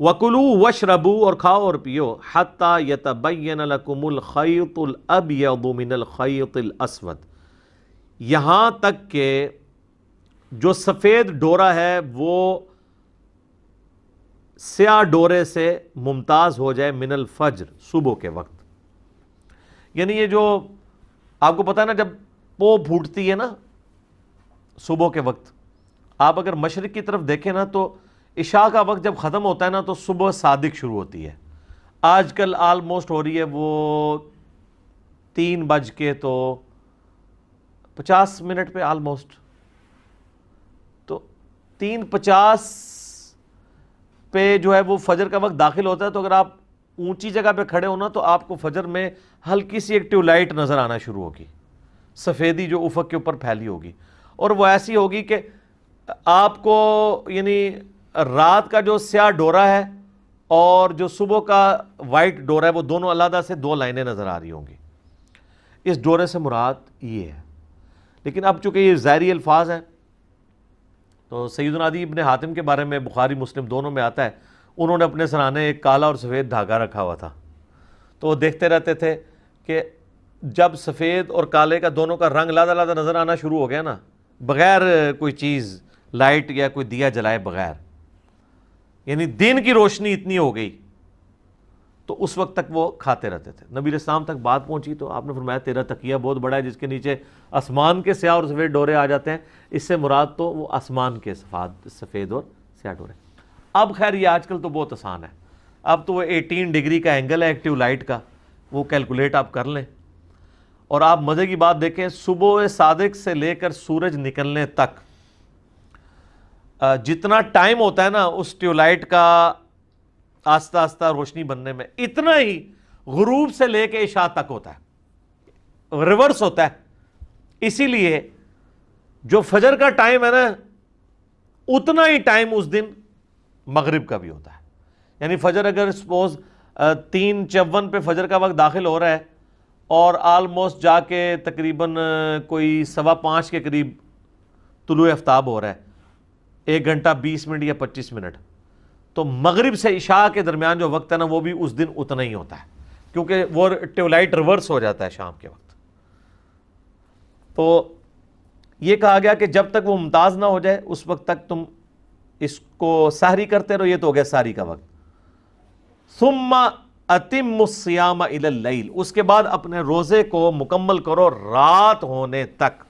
वकुलू वशरबू और खाओ और पियो खैतुल असवद यहाँ तक के जो सफ़ेद डोरा है वो स्या डोरे से मुमताज़ हो जाए मिनल फज्र सुबह के वक्त यानी ये जो आपको पता है ना जब पो फूटती है ना सुबह के वक्त आप अगर मशरक़ की तरफ देखें ना तो इशा का वक्त जब ख़त्म होता है ना तो सुबह सादिक शुरू होती है आजकल आलमोस्ट हो रही है वो तीन बज के तो पचास मिनट पे आलमोस्ट तो तीन पचास पे जो है वो फजर का वक्त दाखिल होता है तो अगर आप ऊंची जगह पे खड़े हो ना तो आपको फजर में हल्की सी एक ट्यूबलाइट नज़र आना शुरू होगी सफ़ेदी जो उफक के ऊपर फैली होगी और वो ऐसी होगी कि आपको यानी रात का जो स्या डोरा है और जो सुबह का वाइट डोरा है वो दोनों अलहदा से दो लाइनें नज़र आ रही होंगी इस डोरे से मुराद ये है लेकिन अब चूँकि ये ज़ाहरी अल्फाज हैं तो सैदनादी इबन हातिम के बारे में बुखारी मुस्लिम दोनों में आता है उन्होंने अपने सराहने एक काला और सफ़ेद धागा रखा हुआ था तो वो देखते रहते थे कि जब सफ़ेद और काले का दोनों का रंग लादा लादा नज़र आना शुरू हो गया ना बग़ैर कोई चीज़ लाइट या कोई दिया जलाए बग़ैर यानी दिन की रोशनी इतनी हो गई तो उस वक्त तक वो खाते रहते थे नबी इस्लाम तक बात पहुंची तो आपने फरमाया तेरा तकिया बहुत बड़ा है जिसके नीचे आसमान के स्याह और सफ़ेद डोरे आ जाते हैं इससे मुराद तो वो आसमान के सफ़ाद सफ़ेद और स्याह डोरे अब खैर ये आजकल तो बहुत आसान है अब तो वो एटीन डिग्री का एंगल है एक्टिव लाइट का वो कैलकुलेट आप कर लें और आप मज़े की बात देखें सुबह सादक से लेकर सूरज निकलने तक जितना टाइम होता है ना उस ट्यूबलाइट का आस्ता आस्ता रोशनी बनने में इतना ही गुरूब से लेके इशा तक होता है रिवर्स होता है इसीलिए जो फजर का टाइम है ना उतना ही टाइम उस दिन मगरिब का भी होता है यानी फजर अगर सपोज तीन चौवन पे फजर का वक्त दाखिल हो रहा है और आलमोस्ट जाके तकरीबन कोई सवा पाँच के करीब तुलु आफ्ताब हो रहा है एक घंटा बीस मिनट या पच्चीस मिनट तो मगरब से इशा के दरमियान जो वक्त है ना वो भी उस दिन उतना ही होता है क्योंकि वो ट्यूबलाइट रिवर्स हो जाता है शाम के वक्त तो ये कहा गया कि जब तक वो मुमताज़ ना हो जाए उस वक्त तक तुम इसको सहरी करते रहो ये तो हो गया सहरी का वक्त सुम्मा अतिम सियाम इल उसके बाद अपने रोज़े को मुकम्मल करो रात होने तक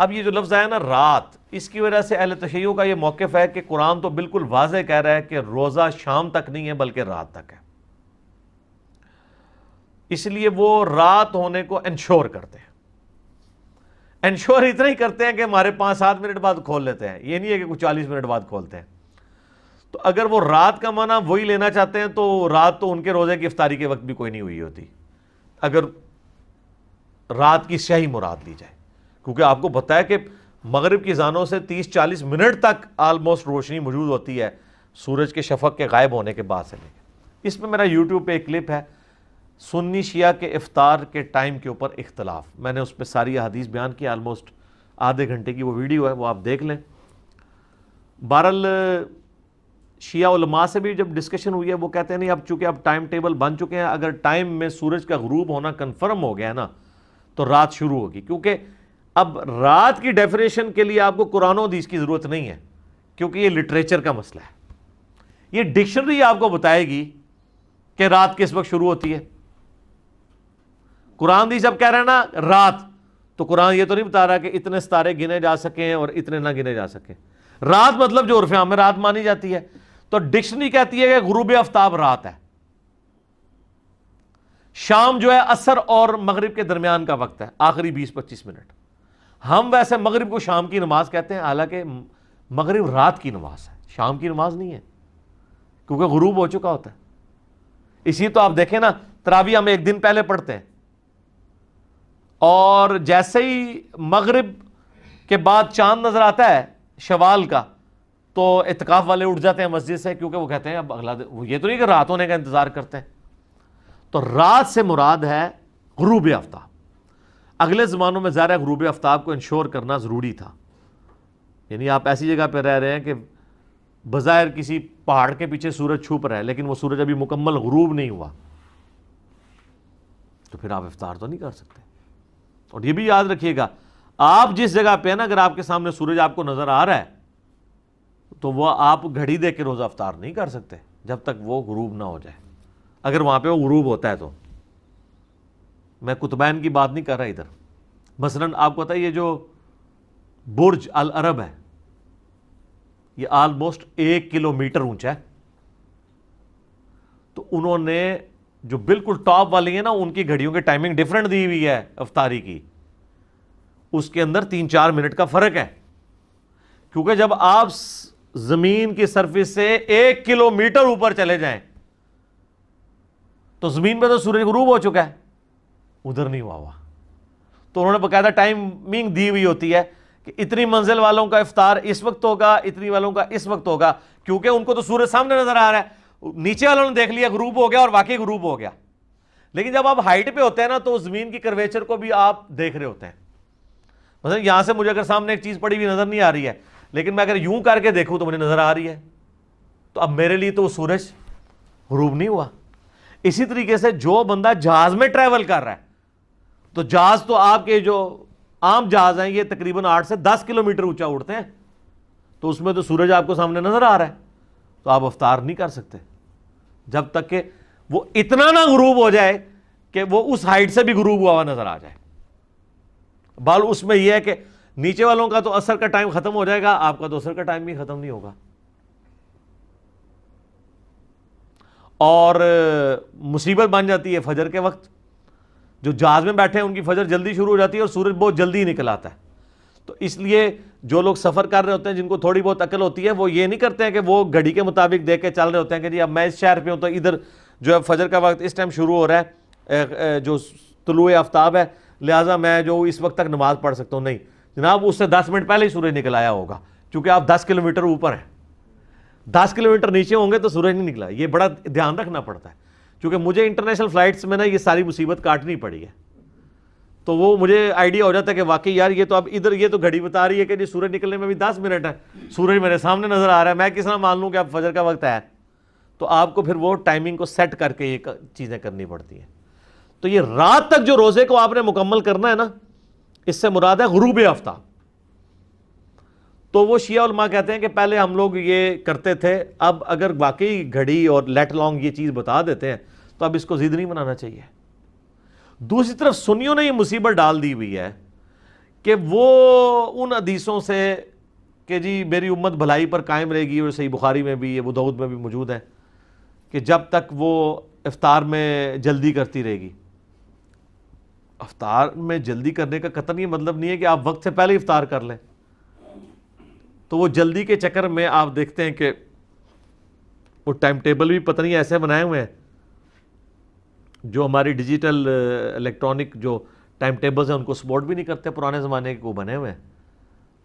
अब ये जो लफ्ज़ आया ना रात इसकी वजह से अहल तशैयों का ये मौक़ है कि कुरान तो बिल्कुल वाज कह रहा है कि रोज़ा शाम तक नहीं है बल्कि रात तक है इसलिए वो रात होने को इंश्योर करते हैं इंश्योर इतना ही करते हैं कि हमारे पाँच सात मिनट बाद खोल लेते हैं ये नहीं है कि कुछ चालीस मिनट बाद खोलते हैं तो अगर वो रात का माना वही लेना चाहते हैं तो रात तो उनके रोज़े की इफ्तारी के वक्त भी कोई नहीं हुई होती अगर रात की स्याही मुराद ली जाए क्योंकि आपको पता है कि मगरब की जानों से 30-40 मिनट तक आलमोस्ट रोशनी मौजूद होती है सूरज के शफक के गायब होने के बाद से लेकर इसमें मेरा यूट्यूब पे एक क्लिप है सुन्नी शिया के इफ्तार के टाइम के ऊपर इख्तलाफ मैंने उस पर सारी अदीस बयान की आलमोस्ट आधे घंटे की वो वीडियो है वो आप देख लें बहरल शिया से भी जब डिस्कशन हुई है वो कहते हैं नहीं अब चूँकि अब टाइम टेबल बन चुके हैं अगर टाइम में सूरज का गरूब होना कन्फर्म हो गया ना तो रात शुरू होगी क्योंकि अब रात की डेफिनेशन के लिए आपको कुरान हदीस की ज़रूरत नहीं है क्योंकि ये लिटरेचर का मसला है ये डिक्शनरी आपको बताएगी कि रात किस वक्त शुरू होती है कुरान हदीस अब कह रहे हैं ना रात तो कुरान ये तो नहीं बता रहा कि इतने सितारे गिने जा सकें और इतने ना गिने जा सकें रात मतलब जो उर्फ में रात मानी जाती है तो डिक्शनरी कहती है कि गुरूब आफ्ताब रात है शाम जो है असर और मगरिब के दरमियान का वक्त है आखिरी बीस पच्चीस मिनट हम वैसे मगरिब को शाम की नमाज कहते हैं हालांकि मगरिब रात की नमाज है शाम की नमाज नहीं है क्योंकि गरूब हो चुका होता है इसी तो आप देखें ना तरावी हम एक दिन पहले पढ़ते हैं और जैसे ही मगरिब के बाद चांद नज़र आता है शवाल का तो इतकाफ़ वाले उठ जाते हैं मस्जिद से क्योंकि वो कहते हैं अब अगला वो ये तो नहीं कि रात होने का इंतज़ार करते हैं तो रात से मुराद है गरूब आफ्ताब अगले ज़मानों में ज़ाहिर रूब आफ्ताब को इंश्योर करना ज़रूरी था यानी आप ऐसी जगह पर रह रहे हैं कि बज़ाहिर किसी पहाड़ के पीछे सूरज छुप रहा है लेकिन वो सूरज अभी मुकम्मल गरूब नहीं हुआ तो फिर आप इफ्तार तो नहीं कर सकते और ये भी याद रखिएगा आप जिस जगह पे ना अगर आपके सामने सूरज आपको नज़र आ रहा है तो वह आप घड़ी दे के रोज़ा अफ्तार नहीं कर सकते जब तक वो गरूब ना हो जाए अगर वहाँ पर वो गरूब होता है तो मैं कुतबैन की बात नहीं कर रहा इधर मसलन आपको पता है ये जो बुर्ज अल अरब है ये ऑलमोस्ट एक किलोमीटर ऊंचा है तो उन्होंने जो बिल्कुल टॉप वाली है ना उनकी घड़ियों की टाइमिंग डिफरेंट दी हुई है अफतारी की उसके अंदर तीन चार मिनट का फर्क है क्योंकि जब आप जमीन की सरफेस से एक किलोमीटर ऊपर चले जाएं तो जमीन पर तो सूर्य गुरूब हो चुका है उधर नहीं हुआ हुआ तो उन्होंने बकायदा टाइमिंग दी हुई होती है कि इतनी मंजिल वालों का इफ्तार इस वक्त होगा इतनी वालों का इस वक्त होगा क्योंकि उनको तो सूरज सामने नजर आ रहा है नीचे वालों ने देख लिया ग्रूप हो गया और वाकई ग्रूप हो गया लेकिन जब आप हाइट पे होते हैं ना तो ज़मीन की कर्वेचर को भी आप देख रहे होते हैं मतलब यहां से मुझे अगर सामने एक चीज़ पड़ी हुई नज़र नहीं आ रही है लेकिन मैं अगर यूं करके देखूँ तो मुझे नज़र आ रही है तो अब मेरे लिए तो वो सूरज रूब नहीं हुआ इसी तरीके से जो बंदा जहाज़ में ट्रैवल कर रहा है तो जहाज तो आपके जो आम जहाज हैं ये तकरीबन आठ से दस किलोमीटर ऊंचा उड़ते हैं तो उसमें तो सूरज आपको सामने नजर आ रहा है तो आप अवतार नहीं कर सकते जब तक कि वो इतना ना ग्रूब हो जाए कि वो उस हाइट से भी ग्रूब हुआ हुआ नजर आ जाए बल उसमें यह है कि नीचे वालों का तो असर का टाइम खत्म हो जाएगा आपका तो असर का टाइम भी खत्म नहीं होगा और मुसीबत बन जाती है फजर के वक्त जो जहाज में बैठे हैं उनकी फजर जल्दी शुरू हो जाती है और सूरज बहुत जल्दी निकल आता है तो इसलिए जो लोग सफ़र कर रहे होते हैं जिनको थोड़ी बहुत अकल होती है वो ये नहीं करते हैं कि वो घड़ी के मुताबिक देख के चल रहे होते हैं कि जी अब मैं इस शहर पर हूँ तो इधर जो है फजर का वक्त इस टाइम शुरू हो रहा है जो तुलु आफ्ताब है लिहाजा मैं जो इस वक्त तक नमाज़ पढ़ सकता हूँ नहीं जनाब उससे दस मिनट पहले ही सूरज निकल आया होगा क्योंकि आप दस किलोमीटर ऊपर हैं दस किलोमीटर नीचे होंगे तो सूरज नहीं निकला ये बड़ा ध्यान रखना पड़ता है क्योंकि मुझे इंटरनेशनल फ़्लाइट्स में ना ये सारी मुसीबत काटनी पड़ी है तो वो मुझे आइडिया हो जाता है कि वाकई यार ये तो अब इधर ये तो घड़ी बता रही है कि जी सूरज निकलने में भी दस मिनट है सूरज मेरे सामने नज़र आ रहा है मैं किस तरह मान लूँ कि अब फजर का वक्त है तो आपको फिर वो टाइमिंग को सेट करके ये चीज़ें करनी पड़ती हैं तो ये रात तक जो रोज़े को आपने मुकम्मल करना है ना इससे मुराद है गुरूब आफ्ताब तो वो शिया उलमा कहते हैं कि पहले हम लोग ये करते थे अब अगर वाकई घड़ी और लेट लॉन्ग ये चीज़ बता देते हैं तो अब इसको ज़िद नहीं बनाना चाहिए दूसरी तरफ सुनियों ने ये मुसीबत डाल दी हुई है कि वो उन अदीसों से कि जी मेरी उम्मत भलाई पर कायम रहेगी और सही बुखारी में भी ये बुदाऊद में भी मौजूद है कि जब तक वो इफ्तार में जल्दी करती रहेगी अफ्तार में जल्दी करने का कतन ये मतलब नहीं है कि आप वक्त से पहले इफ्तार कर लें तो वो जल्दी के चक्कर में आप देखते हैं कि वो टाइम टेबल भी पता नहीं ऐसे बनाए हुए हैं जो हमारी डिजिटल इलेक्ट्रॉनिक जो टाइम टेबल्स हैं उनको सपोर्ट भी नहीं करते पुराने ज़माने के वो बने हुए हैं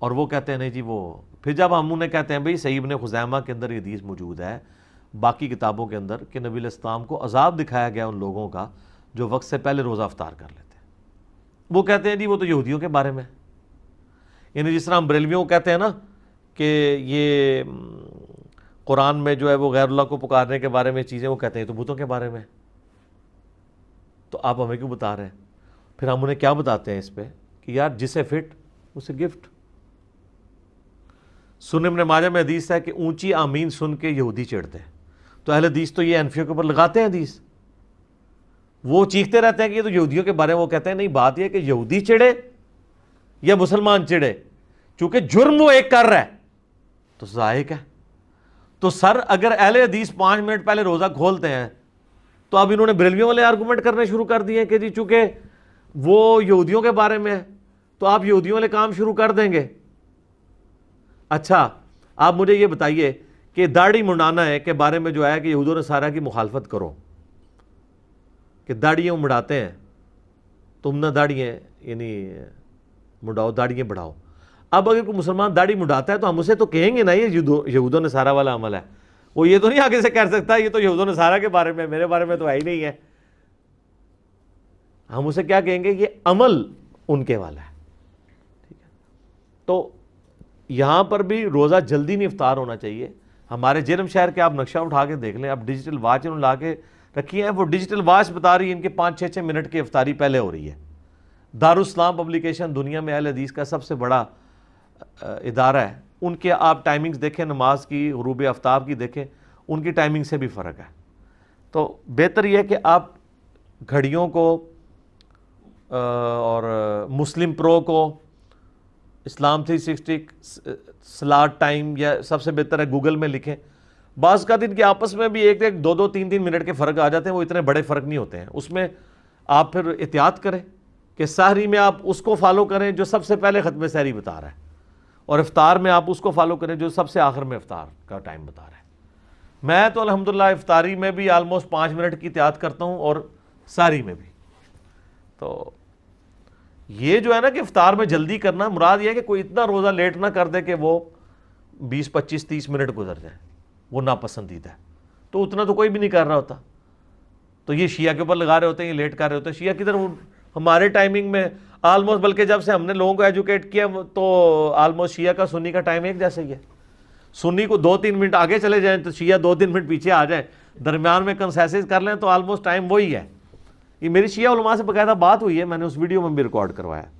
और वो कहते हैं नहीं जी वो फिर जब हम उन्हें कहते हैं भाई सईब ने खुजैमा के अंदर ये हदीस मौजूद है बाकी किताबों के अंदर कि नबी इस्लाम को अजाब दिखाया गया उन लोगों का जो वक्त से पहले रोज़ा अफ्तार कर लेते हैं वो कहते हैं जी वो तो यहूदियों के बारे में यानी जिस तरह हम बरेलवियों को कहते हैं ना कि ये कुरान में जो है वो गैरुल्ला को पुकारने के बारे में चीज़ें वो कहते हैं तो बुतों के बारे में तो आप हमें क्यों बता रहे हैं फिर हम उन्हें क्या बताते हैं इस पर कि यार जिसे फिट उसे गिफ्ट सुन इमन माजा में हदीस है कि ऊंची आमीन सुन के यहूदी चिड़ते हैं तो अहल हदीस तो ये एनफियों के ऊपर लगाते हैं हदीस वो चीखते रहते हैं कि ये तो यहूदियों के बारे में वो कहते हैं नहीं बात यह कि यहूदी चिड़े या मुसलमान चिड़े चूंकि जुर्म वो एक कर रहा है तो जाए है तो सर अगर अहले हदीस पाँच मिनट पहले रोज़ा खोलते हैं तो अब इन्होंने बरेलवियों वाले आर्गूमेंट करने शुरू कर दिए कि जी चूंकि वो यहूदियों के बारे में है तो आप यहूदियों वाले काम शुरू कर देंगे अच्छा आप मुझे ये बताइए कि दाढ़ी मुड़ाना है के बारे में जो है कि यहूदियों ने सारा की मुखालफत करो कि दाढ़ियाँ मुड़ाते हैं तुम ना दाढ़ियाँ यानी मुड़ाओ दाढ़ियाँ बढ़ाओ अब अगर कोई मुसलमान दाढ़ी मुडाता है तो हम उसे तो कहेंगे ना ये यहूदों ने सारा वाला अमल है वो ये तो नहीं आगे से कह सकता ये तो यहूदों ने सारा के बारे में मेरे बारे में तो है ही नहीं है हम उसे क्या कहेंगे ये अमल उनके वाला है ठीक है तो यहां पर भी रोज़ा जल्दी नहीं इफ्तार होना चाहिए हमारे जेरम शहर के आप नक्शा उठा के देख लें आप डिजिटल वाच इन्होंने ला के रखी है वो डिजिटल वाच बता रही है इनके पाँच छः छः मिनट की इफ्तारी पहले हो रही है दारुस्लाम पब्लिकेशन दुनिया में अल हदीस का सबसे बड़ा इदारा है उनके आप टाइमिंग्स देखें नमाज की रूब आफ्ताब की देखें उनकी टाइमिंग से भी फ़र्क है तो बेहतर यह कि आप घड़ियों को और मुस्लिम प्रो को इस्लाम थ्री सिक्सटी स्लाट टाइम या सबसे बेहतर है गूगल में लिखें बाज़ का दिन के आपस में भी एक एक दो दो तीन तीन मिनट के फ़र्क आ जाते हैं वो इतने बड़े फ़र्क नहीं होते हैं उसमें आप फिर एहतियात करें कि सहरी में आप उसको फॉलो करें जो सबसे पहले ख़त्म सहरी बता रहा है और इफ़ार में आप उसको फॉलो करें जो सबसे आखिर में इफ़ार का टाइम बता रहे हैं मैं तो अलहमदिल्ला इफ़ारी में भी आलमोस्ट पाँच मिनट की तैयार करता हूँ और सारी में भी तो ये जो है ना कि इफ़ार में जल्दी करना मुराद ये है कि कोई इतना रोज़ा लेट ना कर दे कि वो बीस पच्चीस तीस मिनट गुजर जाए वो नापसंदीदा है तो उतना तो कोई भी नहीं कर रहा होता तो ये शिया के ऊपर लगा रहे होते हैं ये लेट कर रहे होते हैं शिया किधर हमारे टाइमिंग में आलमोस्ट बल्कि जब से हमने लोगों को एजुकेट किया तो आलमोस्ट शिया का सुन्नी का टाइम एक जैसे ही है सुन्नी को दो तीन मिनट आगे चले जाएं तो शिया दो तीन मिनट पीछे आ जाए दरमियान में कंसेसिस कर लें तो आलमोस्ट टाइम वही है ये मेरी शिया उलमा से बाकायदा बात हुई है मैंने उस वीडियो में भी रिकॉर्ड करवाया